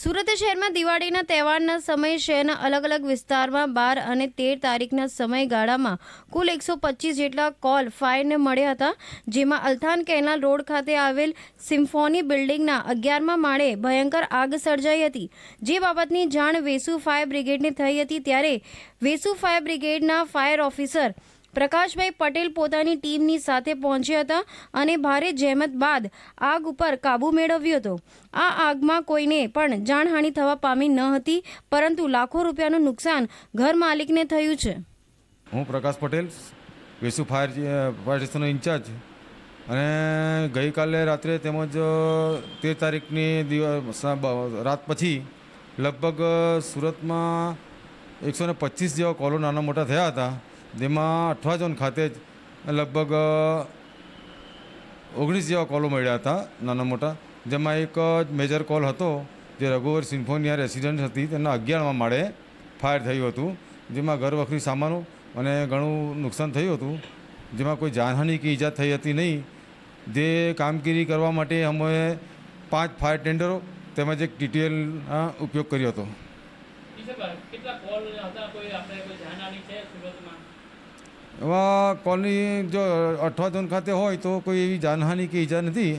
સુરત શહેરમાં દિવાળીના તહેવારના સમય શહેરના અલગ અલગ વિસ્તારમાં બાર અને તેર તારીખના સમયગાળામાં કુલ એકસો પચીસ જેટલા કોલ ફાયરને મળ્યા હતા જેમાં અલથાન કેનાલ રોડ ખાતે આવેલ સિમ્ફોની બિલ્ડિંગના અગિયારમાં માળે ભયંકર આગ સર્જાઈ હતી જે બાબતની જાણ વેસુ ફાયર બ્રિગેડને થઈ હતી ત્યારે વેસુ ફાયર બ્રિગેડના ફાયર ઓફિસર પ્રકાશભાઈ પટેલ પોતાની ટીમની સાથે પહોંચ્યા હતા અને ભારે જહેમત બાદ આગ ઉપર કાબુ મેળવ્યો હતો આ આગમાં કોઈને પણ જાનહાનિ થવા પામી ન હતી પરંતુ લાખો રૂપિયાનું નુકસાન ઘર માલિકને થયું છે હું પ્રકાશ પટેલ વેસુ ફાયર ફાયર સ્ટેશનનો ઇન્ચાર્જ અને ગઈકાલે રાત્રે તેમજ તેર તારીખની દિવસ રાત પછી લગભગ સુરતમાં એકસો ને પચીસ જેવા કોલો નાના મોટા થયા હતા જેમાં અઠવા અઠવાજોન ખાતે જ લગભગ ઓગણીસ જેવા કોલો મળ્યા હતા નાના મોટા જેમાં એક જ મેજર કોલ હતો જે રઘુવર સિમ્ફોનિયા રેસિડન્સ હતી તેના અગિયારમાં માળે ફાયર થયું હતું જેમાં ઘર વખરી સામાનો અને ઘણું નુકસાન થયું હતું જેમાં કોઈ જાનહાનિ કે ઈજા થઈ હતી નહીં જે કામગીરી કરવા માટે અમે પાંચ ફાયર ટેન્ડરો તેમજ એક ટીટીએલ ઉપયોગ કર્યો હતો કેટલા કોલ હતા કોઈ આપણે કોઈ ધ્યાન છે સુરતમાં એમાં કોલની જો અઠવાધોન ખાતે હોય તો કોઈ એવી જાનહાની કે ઈજા નથી